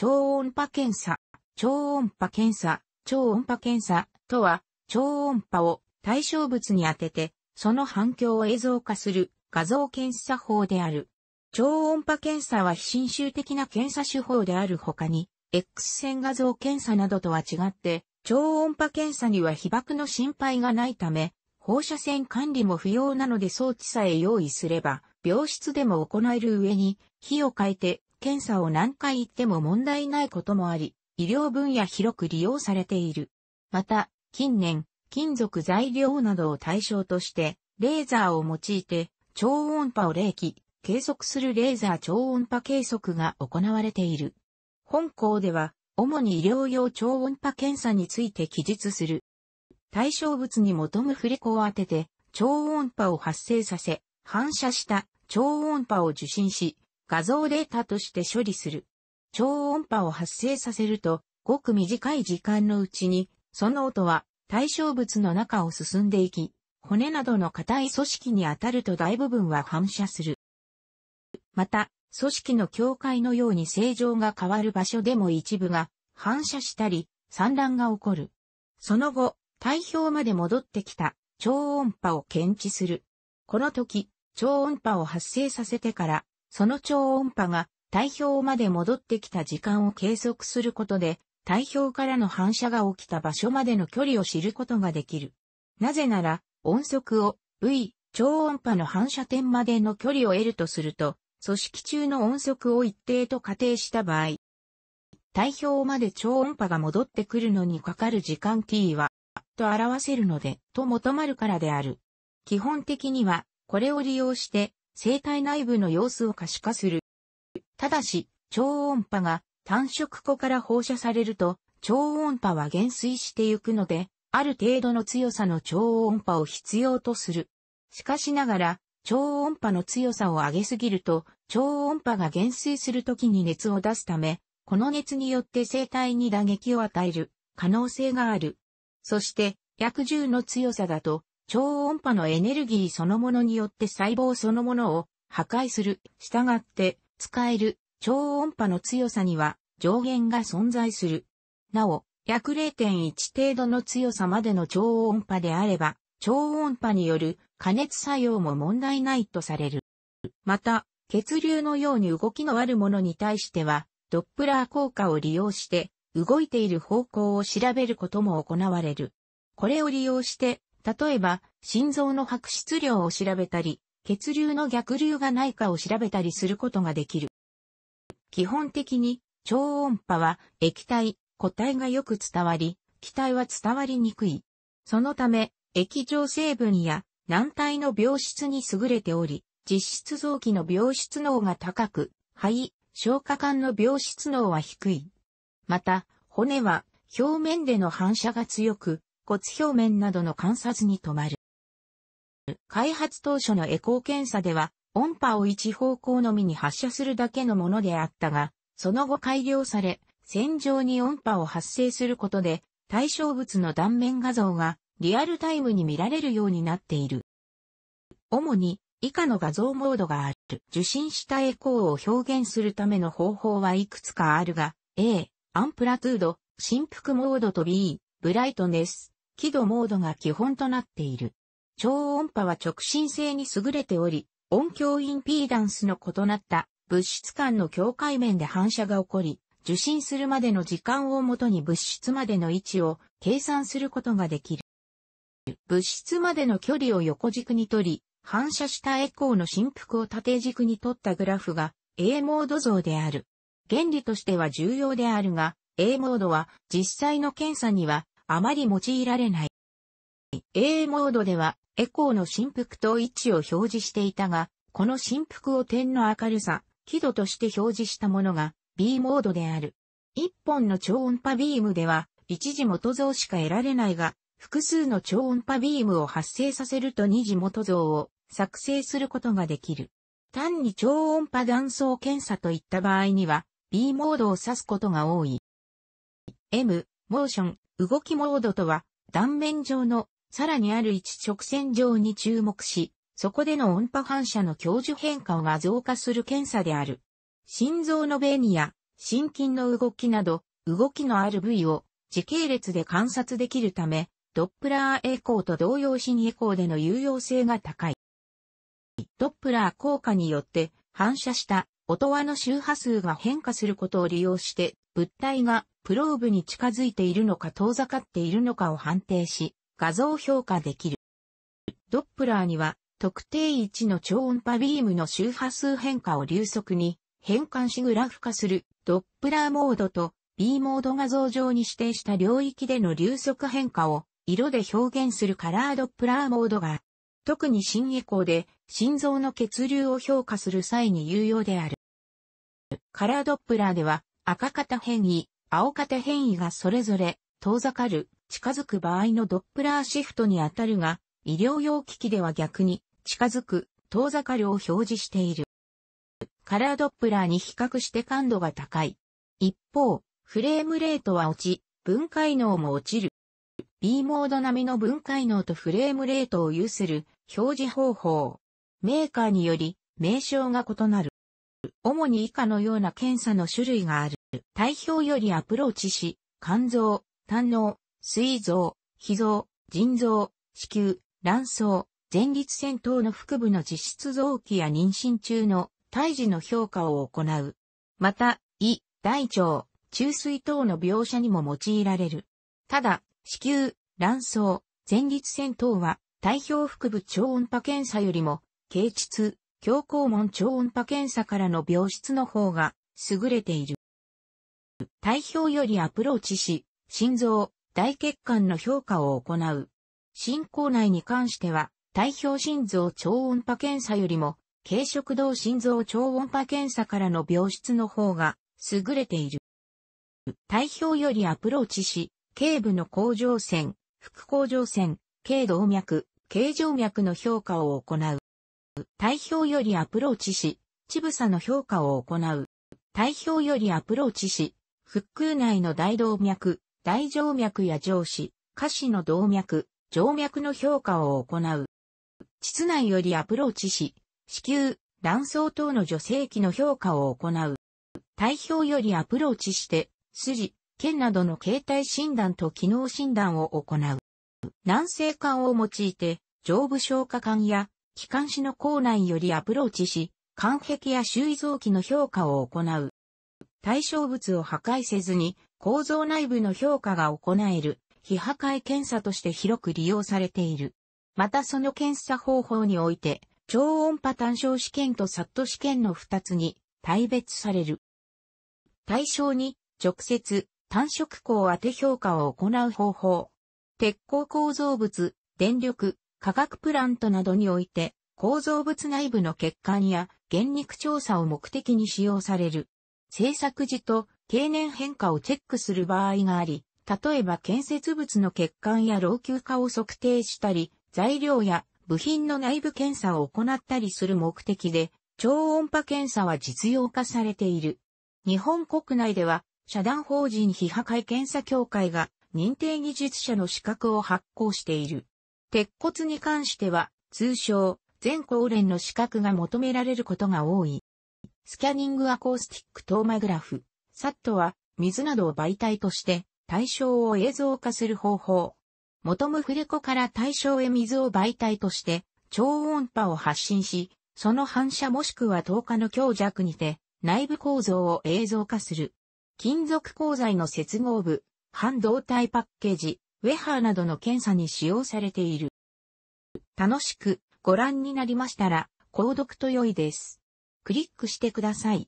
超音波検査、超音波検査、超音波検査とは、超音波を対象物に当てて、その反響を映像化する画像検査法である。超音波検査は非侵襲的な検査手法である他に、X 線画像検査などとは違って、超音波検査には被爆の心配がないため、放射線管理も不要なので装置さえ用意すれば、病室でも行える上に、火を変えて検査を何回行っても問題ないこともあり、医療分野広く利用されている。また、近年、金属材料などを対象として、レーザーを用いて、超音波を冷気、計測するレーザー超音波計測が行われている。本校では、主に医療用超音波検査について記述する。対象物に求む振り子を当てて、超音波を発生させ、反射した超音波を受信し、画像データとして処理する。超音波を発生させると、ごく短い時間のうちに、その音は対象物の中を進んでいき、骨などの硬い組織に当たると大部分は反射する。また、組織の境界のように正常が変わる場所でも一部が反射したり、散乱が起こる。その後、体表まで戻ってきた超音波を検知する。この時、超音波を発生させてからその超音波が体表まで戻ってきた時間を計測することで、体表からの反射が起きた場所までの距離を知ることができる。なぜなら、音速を V 超音波の反射点までの距離を得るとすると、組織中の音速を一定と仮定した場合、体表まで超音波が戻ってくるのにかかる時間 t は、と表せるので、と求まるからである。基本的には、これを利用して、生体内部の様子を可視化する。ただし、超音波が単色庫から放射されると、超音波は減衰してゆくので、ある程度の強さの超音波を必要とする。しかしながら、超音波の強さを上げすぎると、超音波が減衰するときに熱を出すため、この熱によって生体に打撃を与える可能性がある。そして、約1 0の強さだと、超音波のエネルギーそのものによって細胞そのものを破壊する。したがって、使える超音波の強さには上限が存在する。なお、約0.1程度の強さまでの超音波であれば、超音波による加熱作用も問題ないとされる。また、血流のように動きのあるものに対しては、ドップラー効果を利用して、動いている方向を調べることも行われる。これを利用して、例えば、心臓の白質量を調べたり、血流の逆流がないかを調べたりすることができる。基本的に、超音波は液体、固体がよく伝わり、気体は伝わりにくい。そのため、液状成分や軟体の病質に優れており、実質臓器の病質能が高く、肺、消化管の病質能は低い。また、骨は表面での反射が強く、骨表面などの観察に止まる。開発当初のエコー検査では、音波を一方向のみに発射するだけのものであったが、その後改良され、線上に音波を発生することで、対象物の断面画像がリアルタイムに見られるようになっている。主に以下の画像モードがある。受信したエコーを表現するための方法はいくつかあるが、A、アンプラトゥード、振幅モードと B、ブライトネス、輝度モードが基本となっている。超音波は直進性に優れており、音響インピーダンスの異なった物質間の境界面で反射が起こり、受信するまでの時間をもとに物質までの位置を計算することができる。物質までの距離を横軸にとり、反射したエコーの振幅を縦軸にとったグラフが A モード像である。原理としては重要であるが、A モードは実際の検査にはあまり用いられない。A モードでは、エコーの振幅と位置を表示していたが、この振幅を点の明るさ、輝度として表示したものが B モードである。一本の超音波ビームでは、一時元像しか得られないが、複数の超音波ビームを発生させると二次元像を作成することができる。単に超音波断層検査といった場合には、B モードを指すことが多い。M、モーション、動きモードとは、断面上の、さらにある一直線上に注目し、そこでの音波反射の教授変化が増加する検査である。心臓のベニや、心筋の動きなど、動きのある部位を時系列で観察できるため、ドップラーエコーと同様心エコーでの有用性が高い。ドップラー効果によって反射した音羽の周波数が変化することを利用して物体がプローブに近づいているのか遠ざかっているのかを判定し、画像評価できる。ドップラーには、特定位置の超音波ビームの周波数変化を流速に変換しグラフ化するドップラーモードと B モード画像上に指定した領域での流速変化を色で表現するカラードップラーモードが特に新エコーで心臓の血流を評価する際に有用である。カラードップラーでは赤型変異、青型変異がそれぞれ遠ざかる、近づく場合のドップラーシフトに当たるが、医療用機器では逆に近づく、遠ざかるを表示している。カラードップラーに比較して感度が高い。一方、フレームレートは落ち、分解能も落ちる。B モード並みの分解能とフレームレートを有する表示方法。メーカーにより名称が異なる。主に以下のような検査の種類がある。体表よりアプローチし、肝臓、胆脳、膵臓、脾臓、腎臓、子宮、卵巣、前立腺等の腹部の実質臓器や妊娠中の胎児の評価を行う。また、胃、大腸、中水等の描写にも用いられる。ただ、子宮、卵巣、前立腺等は、体表腹部超音波検査よりも、軽窒、強行門超音波検査からの病室の方が優れている。体表よりアプローチし、心臓、大血管の評価を行う。進行内に関しては、体表心臓超音波検査よりも、軽食道心臓超音波検査からの病室の方が優れている。体表よりアプローチし、頸部の甲状腺、副甲状腺、頸動脈、頸静脈の評価を行う。体表よりアプローチし、ちぶさの評価を行う。体表よりアプローチし、腹腔内の大動脈、大静脈や上肢、下肢の動脈、静脈の評価を行う。膣内よりアプローチし、子宮、卵巣等の女性器の評価を行う。体表よりアプローチして、筋、腱などの形態診断と機能診断を行う。軟性管を用いて、上部消化管や機関紙の構内よりアプローチし、間壁や周囲臓器の評価を行う。対象物を破壊せずに構造内部の評価が行える非破壊検査として広く利用されている。またその検査方法において超音波単焦試験とサット試験の2つに大別される。対象に直接単色光当て評価を行う方法。鉄鋼構造物、電力、化学プラントなどにおいて、構造物内部の欠陥や原肉調査を目的に使用される。製作時と経年変化をチェックする場合があり、例えば建設物の欠陥や老朽化を測定したり、材料や部品の内部検査を行ったりする目的で、超音波検査は実用化されている。日本国内では、社団法人非破壊検査協会が認定技術者の資格を発行している。鉄骨に関しては、通称、全高連の資格が求められることが多い。スキャニングアコースティックトーマグラフ、サットは、水などを媒体として、対象を映像化する方法。元ムフレコから対象へ水を媒体として、超音波を発信し、その反射もしくは透過の強弱にて、内部構造を映像化する。金属鋼材の接合部、半導体パッケージ、ウェハーなどの検査に使用されている。楽しくご覧になりましたら、購読と良いです。クリックしてください。